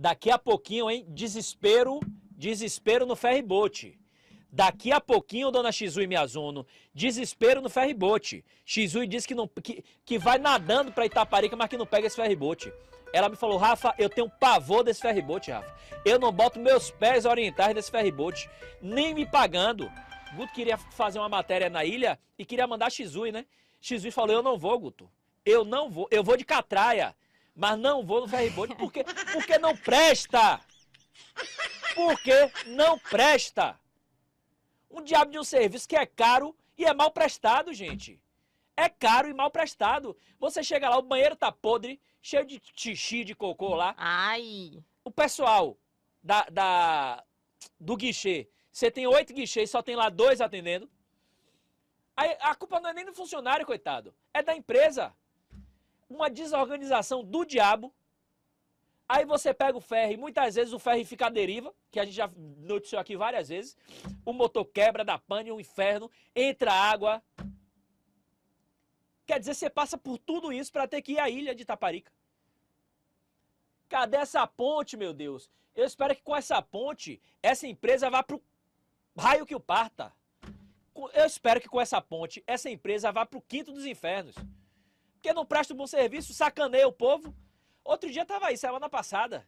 Daqui a pouquinho, hein? Desespero, desespero no ferribote. Daqui a pouquinho, dona Xui Miazuno, desespero no ferribote. Xui disse que, não, que, que vai nadando para Itaparica, mas que não pega esse ferribote. Ela me falou, Rafa, eu tenho pavor desse ferribote, Rafa. Eu não boto meus pés orientais nesse ferribote, nem me pagando. Guto queria fazer uma matéria na ilha e queria mandar Xui, né? Xui falou, eu não vou, Guto. Eu não vou, eu vou de catraia. Mas não vou no ferryboat porque, porque não presta. Porque não presta. Um diabo de um serviço que é caro e é mal prestado, gente. É caro e mal prestado. Você chega lá, o banheiro tá podre, cheio de xixi, de cocô lá. Ai. O pessoal da, da do guichê, você tem oito guichês, só tem lá dois atendendo. Aí, a culpa não é nem do funcionário, coitado. É da empresa uma desorganização do diabo. Aí você pega o ferro e muitas vezes o ferro fica à deriva, que a gente já noticiou aqui várias vezes. O motor quebra, dá pane, o um inferno, entra água. Quer dizer, você passa por tudo isso para ter que ir à ilha de Taparica. Cadê essa ponte, meu Deus? Eu espero que com essa ponte, essa empresa vá pro raio que o parta. Eu espero que com essa ponte, essa empresa vá pro quinto dos infernos. Porque não presta um bom serviço, sacaneia o povo. Outro dia estava aí, semana passada.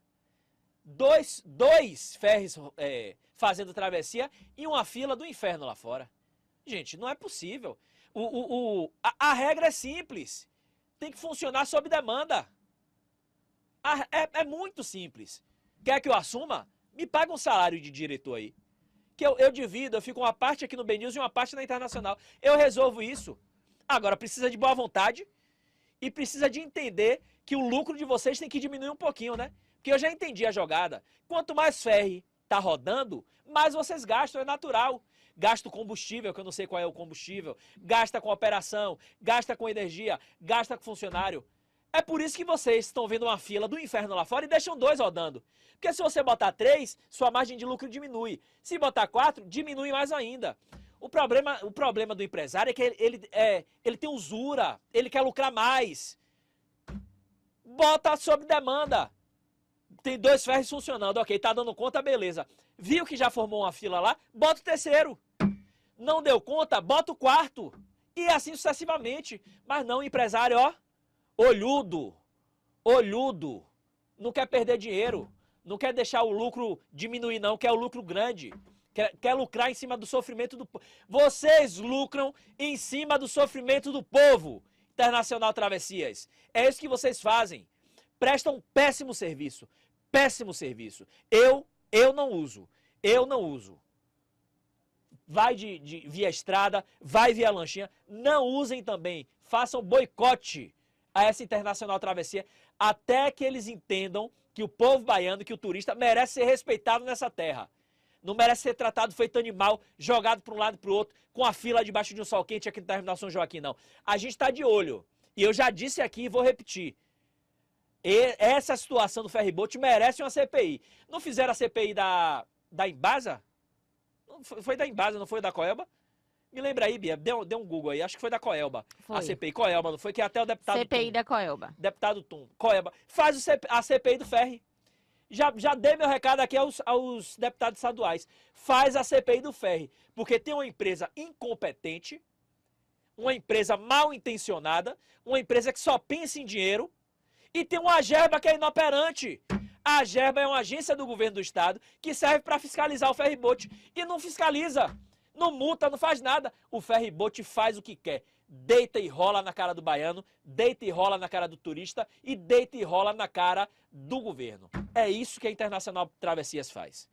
Dois, dois ferres é, fazendo travessia e uma fila do inferno lá fora. Gente, não é possível. O, o, o a, a, regra é simples. Tem que funcionar sob demanda. A, é, é muito simples. Quer que eu assuma? Me paga um salário de diretor aí que eu, eu, divido, eu fico uma parte aqui no BNews e uma parte na Internacional. Eu resolvo isso. Agora, precisa de boa vontade, e precisa de entender que o lucro de vocês tem que diminuir um pouquinho, né? Porque eu já entendi a jogada. Quanto mais ferre tá rodando, mais vocês gastam, é natural. Gasta o combustível, que eu não sei qual é o combustível, gasta com operação, gasta com energia, gasta com funcionário. É por isso que vocês estão vendo uma fila do inferno lá fora e deixam dois rodando. Porque se você botar três, sua margem de lucro diminui. Se botar quatro, diminui mais ainda. O problema, o problema do empresário é que ele, ele, é, ele tem usura, ele quer lucrar mais. Bota sob demanda. Tem dois ferros funcionando, ok, tá dando conta, beleza. Viu que já formou uma fila lá? Bota o terceiro. Não deu conta? Bota o quarto. E assim sucessivamente. Mas não, empresário, ó, olhudo, olhudo. Não quer perder dinheiro, não quer deixar o lucro diminuir não, quer o lucro grande. Quer, quer lucrar em cima do sofrimento do povo. Vocês lucram em cima do sofrimento do povo. Internacional Travessias. É isso que vocês fazem. Prestam um péssimo serviço. Péssimo serviço. Eu, eu não uso. Eu não uso. Vai de, de via estrada, vai via lanchinha. Não usem também. Façam boicote a essa internacional travessia até que eles entendam que o povo baiano, que o turista merece ser respeitado nessa terra não merece ser tratado feito animal, jogado para um lado para o outro, com a fila debaixo de um sol quente aqui no Terminal São Joaquim, não. A gente está de olho. E eu já disse aqui e vou repetir. E essa situação do ferribote merece uma CPI. Não fizeram a CPI da, da Embasa? Foi da Embasa, não foi da Coelba? Me lembra aí, Bia, deu, deu um Google aí, acho que foi da Coelba. Foi. A CPI Coelba, não foi? Que é até o deputado. CPI Tum, da Coelba. Deputado Tum. Coelba. Faz CP, a CPI do Ferri já, já dei meu recado aqui aos, aos deputados estaduais. Faz a CPI do Ferre, porque tem uma empresa incompetente, uma empresa mal intencionada, uma empresa que só pensa em dinheiro, e tem uma gerba que é inoperante. A gerba é uma agência do governo do estado que serve para fiscalizar o ferribote e não fiscaliza, não multa, não faz nada. O ferribote faz o que quer. Deita e rola na cara do baiano, deita e rola na cara do turista e deita e rola na cara do governo. É isso que a Internacional Travessias faz.